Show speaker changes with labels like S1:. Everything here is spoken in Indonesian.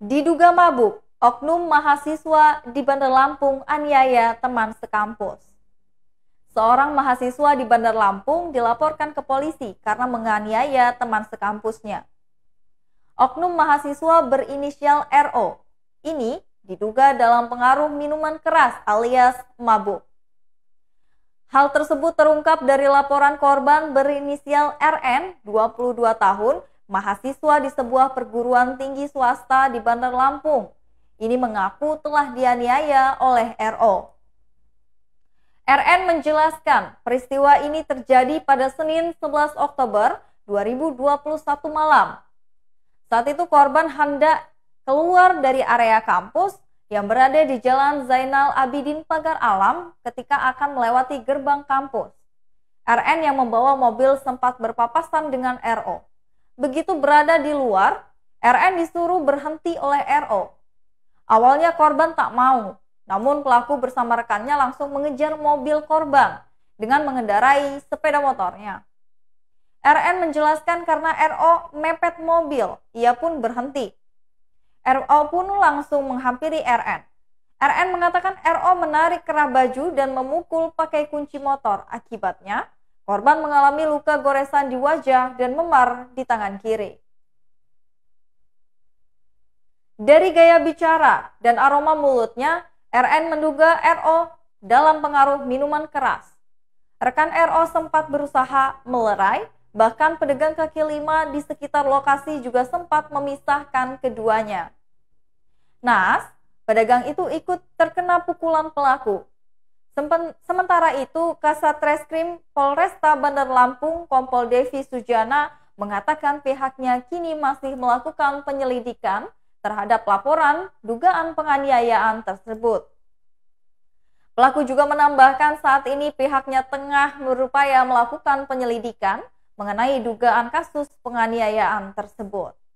S1: Diduga mabuk, oknum mahasiswa di Bandar Lampung aniaya teman sekampus. Seorang mahasiswa di Bandar Lampung dilaporkan ke polisi karena menganiaya teman sekampusnya. Oknum mahasiswa berinisial RO ini diduga dalam pengaruh minuman keras alias mabuk. Hal tersebut terungkap dari laporan korban berinisial RN, 22 tahun, mahasiswa di sebuah perguruan tinggi swasta di Bandar Lampung. Ini mengaku telah dianiaya oleh RO. RN menjelaskan peristiwa ini terjadi pada Senin 11 Oktober 2021 malam. Saat itu korban hendak keluar dari area kampus yang berada di Jalan Zainal Abidin Pagar Alam ketika akan melewati gerbang kampus. RN yang membawa mobil sempat berpapasan dengan RO. Begitu berada di luar, RN disuruh berhenti oleh RO. Awalnya korban tak mau, namun pelaku bersama rekannya langsung mengejar mobil korban dengan mengendarai sepeda motornya. RN menjelaskan karena RO mepet mobil, ia pun berhenti. RO pun langsung menghampiri RN. RN mengatakan RO menarik kerah baju dan memukul pakai kunci motor. Akibatnya, Korban mengalami luka goresan di wajah dan memar di tangan kiri. Dari gaya bicara dan aroma mulutnya, RN menduga RO dalam pengaruh minuman keras. Rekan RO sempat berusaha melerai, bahkan pedagang kaki lima di sekitar lokasi juga sempat memisahkan keduanya. Nas, pedagang itu ikut terkena pukulan pelaku sementara itu, Kasat Reskrim Polresta Bandar Lampung, Kompol Devi Sujana, mengatakan pihaknya kini masih melakukan penyelidikan terhadap laporan dugaan penganiayaan tersebut. Pelaku juga menambahkan saat ini pihaknya tengah berupaya melakukan penyelidikan mengenai dugaan kasus penganiayaan tersebut.